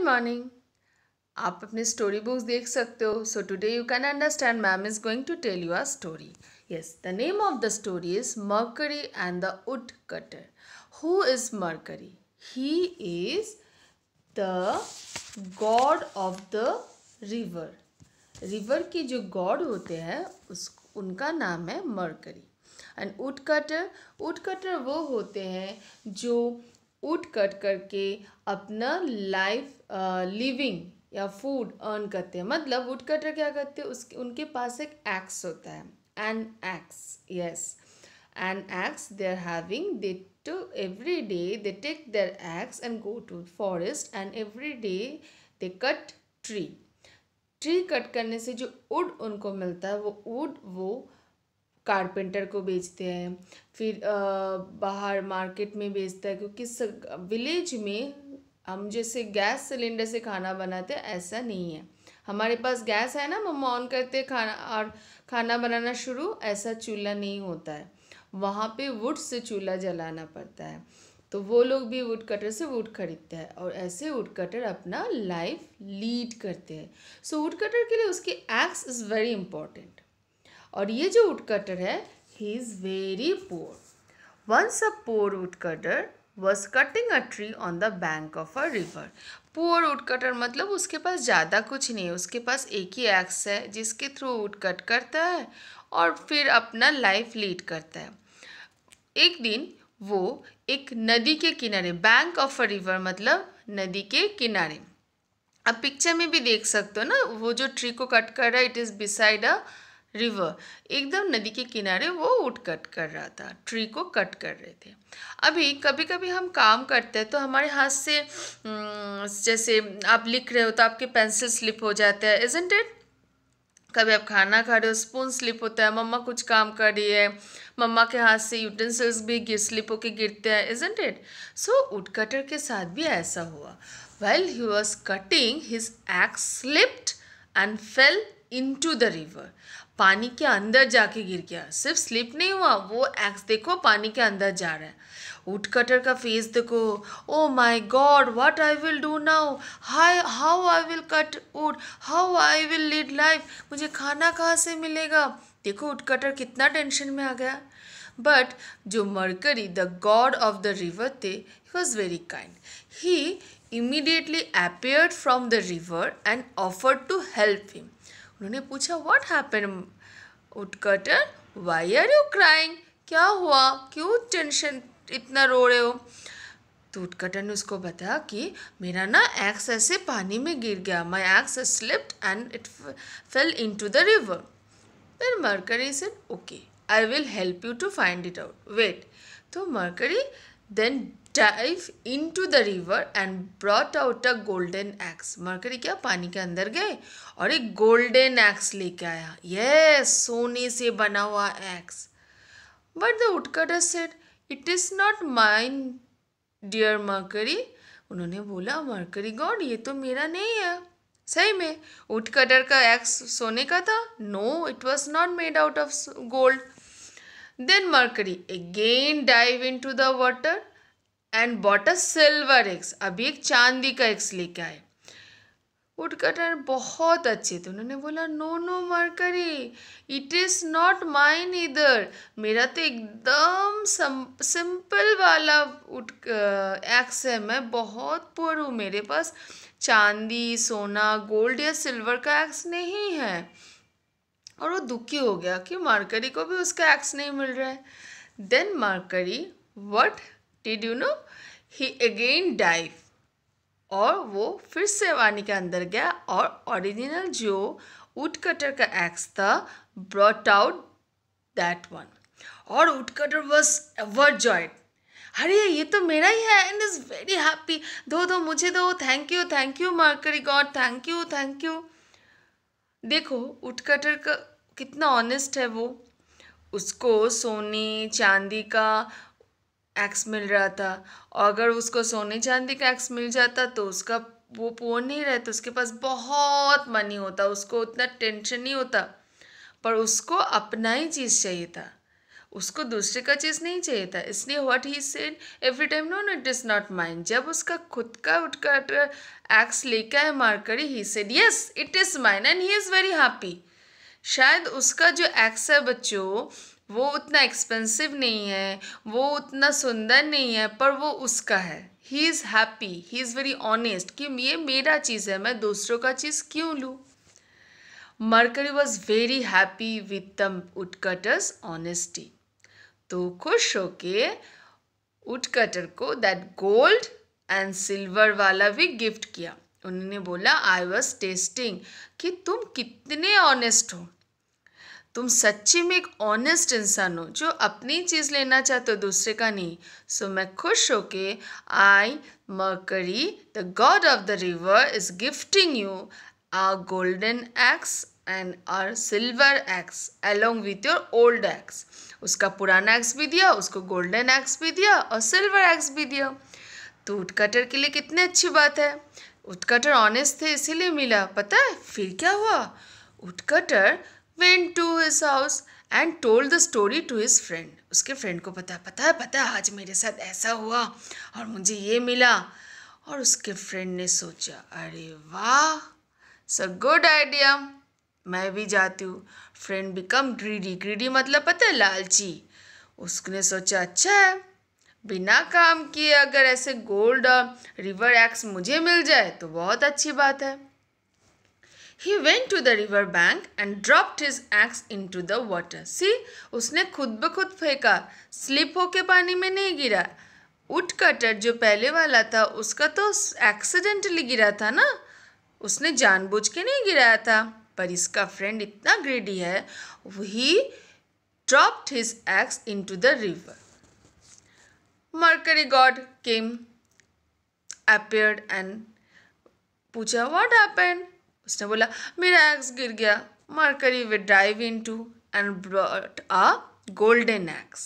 Good morning आप अपने story books देख सकते हो so today you can understand ma'am is going to tell you our story yes the name of the story is Mercury and the woodcutter who is Mercury he is the god of the river river के जो god होते हैं उस उनका नाम है Mercury and woodcutter woodcutter वो होते हैं जो वुड कट करके अपना लाइफ लिविंग या फूड अर्न करते हैं मतलब वुड कटर क्या करते हैं उसके उनके पास एक एक्स होता है an axe yes an axe they are having they to every day they take their axe and go to forest and every day they cut tree tree cut करने से जो वुड उनको मिलता है वो वुड वो कारपेंटर को बेचते हैं फिर बाहर मार्केट में बेचता है क्योंकि विलेज में हम जैसे गैस सिलेंडर से खाना बनाते हैं ऐसा नहीं है हमारे पास गैस है ना मम्मा ऑन करते खाना और खाना बनाना शुरू ऐसा चूल्हा नहीं होता है वहाँ पे वुड से चूल्हा जलाना पड़ता है तो वो लोग भी वुड कटर से वुड खरीदते हैं और ऐसे वुड कटर अपना लाइफ लीड करते हैं सो वुड कटर के लिए उसकी एक्स इज़ वेरी इंपॉर्टेंट और ये जो वुड कटर है he is very poor once a poor woodcutter was cutting a tree on the bank of a river poor woodcutter मतलब उसके पास ज़्यादा कुछ नहीं है उसके पास एक ही एक्स है जिसके थ्रू वुड कट करता है और फिर अपना लाइफ लीड करता है एक दिन वो एक नदी के किनारे बैंक ऑफ अ रिवर मतलब नदी के किनारे अब पिक्चर में भी देख सकते हो ना वो जो ट्री को कट कर रहा है it is beside a river एकदम नदी के किनारे वो वुड कट कर रहा था ट्री को कट कर रहे थे अभी कभी कभी हम काम करते हैं तो हमारे हाथ से जैसे आप लिख रहे हो तो आपके पेंसिल स्लिप हो जाते हैं इजेंट इट कभी आप खाना खा रहे हो स्पून स्लिप होता है मम्मा कुछ काम कर रही है मम्मा के हाथ से यूटेंसिल्स भी गिर स्लिप होकर गिरते हैं इजेंट इट सो उड कटर के साथ भी ऐसा हुआ well he was cutting his axe slipped and fell into the river पानी के अंदर जाके गिर गया सिर्फ स्लिप नहीं हुआ वो एक्स देखो पानी के अंदर जा रहा है वुड कटर का फेस देखो oh my god what I will do now hi how I will cut wood how I will lead life मुझे खाना कहाँ से मिलेगा देखो वुड कटर कितना टेंशन में आ गया बट जो Mercury the god of the river थे he was very kind he immediately appeared from the river and offer to help him उन्होंने पूछा what happen woodcutter why are you crying क्या हुआ क्यों टेंशन इतना रो रहे हो तो उटकटर ने उसको बताया कि मेरा ना एक्स ऐसे पानी में गिर गया my axe slipped and it fell into the river then Mercury said okay I will help you to find it out wait तो Mercury then dive into the river and brought out a golden axe Mercury क्या पानी के अंदर गए और एक golden x लेके आया ये सोने से बना हुआ axe but the woodcutter said it is not mine dear Mercury उन्होंने बोला मरकरी गॉड ये तो मेरा नहीं है सही में कटर का एक्स सोने का था no it was not made out of gold then Mercury again dive into the water and bought a silver axe अभी एक चांदी का एक्स लेके आए वुड कटर बहुत अच्छे थे उन्होंने बोला no no Mercury it is not mine इधर मेरा तो एकदम सिंपल वाला उठ एक्स है मैं बहुत पुअर हूँ मेरे पास चांदी सोना गोल्ड या सिल्वर का एक्स नहीं है और वो दुखी हो गया कि मार्करी को भी उसका एक्स नहीं मिल रहा है then Mercury what did you know he again dive और वो फिर से वानी के अंदर गया और ओरिजिनल जो वुड कटर का एक्स था ब्रॉट आउट दैट वन और woodcutter was overjoyed अरे ये तो मेरा ही है एंड इज़ वेरी हैप्पी दो दो मुझे दो thank you thank you Mercury god thank you thank you देखो उटकटर का कितना ऑनेस्ट है वो उसको सोने चांदी का एक्स मिल रहा था और अगर उसको सोने चांदी का एक्स मिल जाता तो उसका वो पोर नहीं रहता उसके पास बहुत मनी होता उसको उतना टेंशन नहीं होता पर उसको अपना ही चीज़ चाहिए था उसको दूसरे का चीज़ नहीं चाहिए था इसलिए what he said every time no no it is not mine जब उसका खुद का उठकर एक्स लेकर है Mercury he said yes it is mine and he is very happy शायद उसका जो एक्स है बच्चों वो उतना एक्सपेंसिव नहीं है वो उतना सुंदर नहीं है पर वो उसका है he is happy he is very honest कि ये मेरा चीज़ है मैं दूसरों का चीज़ क्यों लूँ Mercury was very happy with the woodcutter's honesty तो खुश हो होके उटकटर को दैट गोल्ड एंड सिल्वर वाला भी गिफ्ट किया उन्होंने बोला आई वॉज टेस्टिंग कि तुम कितने ऑनेस्ट हो तुम सच्ची में एक ऑनेस्ट इंसान हो जो अपनी चीज़ लेना चाहते हो दूसरे का नहीं सो so, मैं खुश हो के I Mercury the god of the river is gifting you our golden axe and our silver axe along with your old axe उसका पुराना एक्स भी दिया उसको गोल्डन एक्स भी दिया और सिल्वर एक्स भी दिया तो उटकटर के लिए कितनी अच्छी बात है उटकटर ऑनेस्ट थे इसीलिए मिला पता है फिर क्या हुआ woodcutter went to his house and told the story to his friend उसके फ्रेंड को पता पता है पता है आज मेरे साथ ऐसा हुआ और मुझे ये मिला और उसके फ्रेंड ने सोचा अरे वाह इट्स अ गुड आइडिया मैं भी जाती हूँ फ्रेंड बिकम ग्रीडी ग्रीडी मतलब पता है लालची उसने सोचा अच्छा है बिना काम किए अगर ऐसे गोल्ड और रिवर एक्स मुझे मिल जाए तो बहुत अच्छी बात है he went to the river bank and dropped his axe into the water see उसने खुद ब खुद फेंका स्लिप होके पानी में नहीं गिरा उट कटर जो पहले वाला था उसका तो एक्सीडेंटली गिरा था ना उसने जानबूझ के नहीं गिराया था पर इसका फ्रेंड इतना ग्रेडी है he dropped his axe into the river Mercury god came appeared and पूछा वॉट happened उसने बोला मेरा एग्स गिर गया Mercury way drive into and brought a golden axe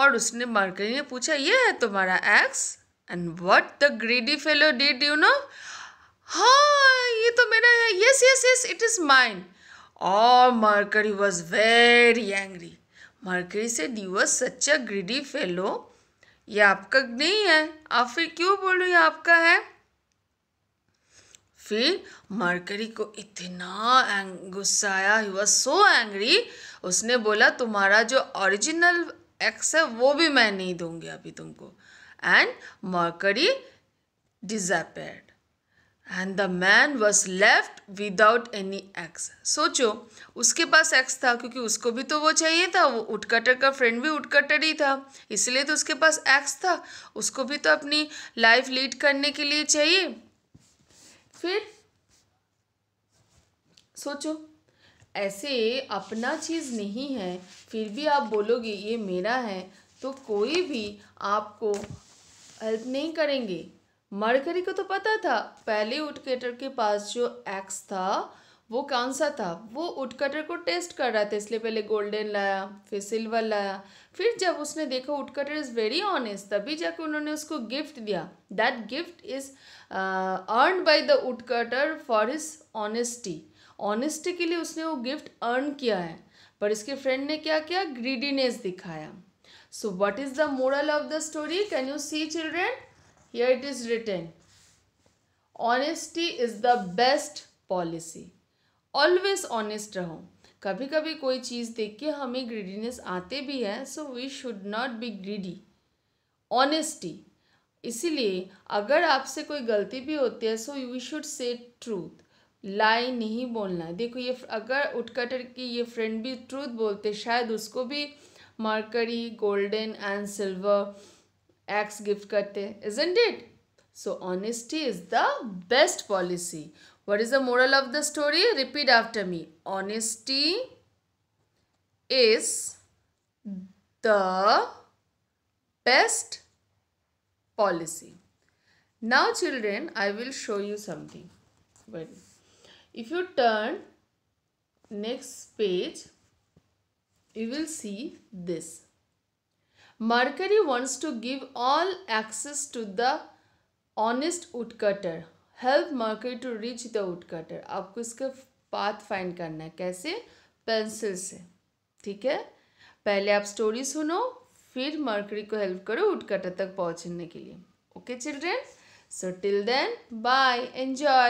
और उसने मरकरी ने पूछा ये है तुम्हारा axe and what the greedy fellow did you know हाँ ये तो मेरा है yes yes yes it is mine और Mercury was very angry mercury से डी was such a greedy fellow ये आपका नहीं है आप फिर क्यों बोलो ये आपका है फिर मरकरी को इतना गुस्सा आया ही वॉज सो एंग्री उसने बोला तुम्हारा जो ओरिजिनल एक्स है वो भी मैं नहीं दूंगी अभी तुमको and Mercury disappeared and the man was left without any axe सोचो उसके पास एक्स था क्योंकि उसको भी तो वो चाहिए था वो उटकटर का फ्रेंड भी उटकटर ही था इसलिए तो उसके पास एक्स था उसको भी तो अपनी लाइफ लीड करने के लिए चाहिए फिर सोचो ऐसे अपना चीज़ नहीं है फिर भी आप बोलोगे ये मेरा है तो कोई भी आपको हेल्प नहीं करेंगे मरकरी को तो पता था पहले उठ के पास जो एक्स था वो कौन सा था वो उटकटर को टेस्ट कर रहा था इसलिए पहले गोल्डन लाया फिर सिल्वर लाया फिर जब उसने देखा उटकटर इज़ वेरी ऑनेस्ट तभी जाके उन्होंने उसको गिफ्ट दिया that gift is earn by the woodcutter for his honesty honesty के लिए उसने वो गिफ्ट अर्न किया है पर इसके फ्रेंड ने क्या किया ग्रीडीनेस दिखाया so what is the moral of the story can you see children here it is written honesty is the best policy always honest रहो कभी कभी कोई चीज़ देख के हमें ग्रीडीनेस आते भी है so we should not be greedy honesty इसीलिए अगर आपसे कोई गलती भी होती है so we should say truth lie नहीं बोलना है देखो ये अगर उटकटर की ये फ्रेंड भी ट्रूथ बोलते शायद उसको भी Mercury golden and silver axe gift करते and it so honesty is the best policy What is the moral of the story? Repeat after me. Honesty is the best policy. Now children, I will show you something. Wait. If you turn next page, you will see this. Mercury wants to give all access to the honest woodcutter help Mercury to reach the woodcutter आपको इसका path find करना है कैसे pencil से ठीक है पहले आप स्टोरी सुनो फिर मर्करी को हेल्प करो वुड कटर तक पहुँचने के लिए okay children so till then bye enjoy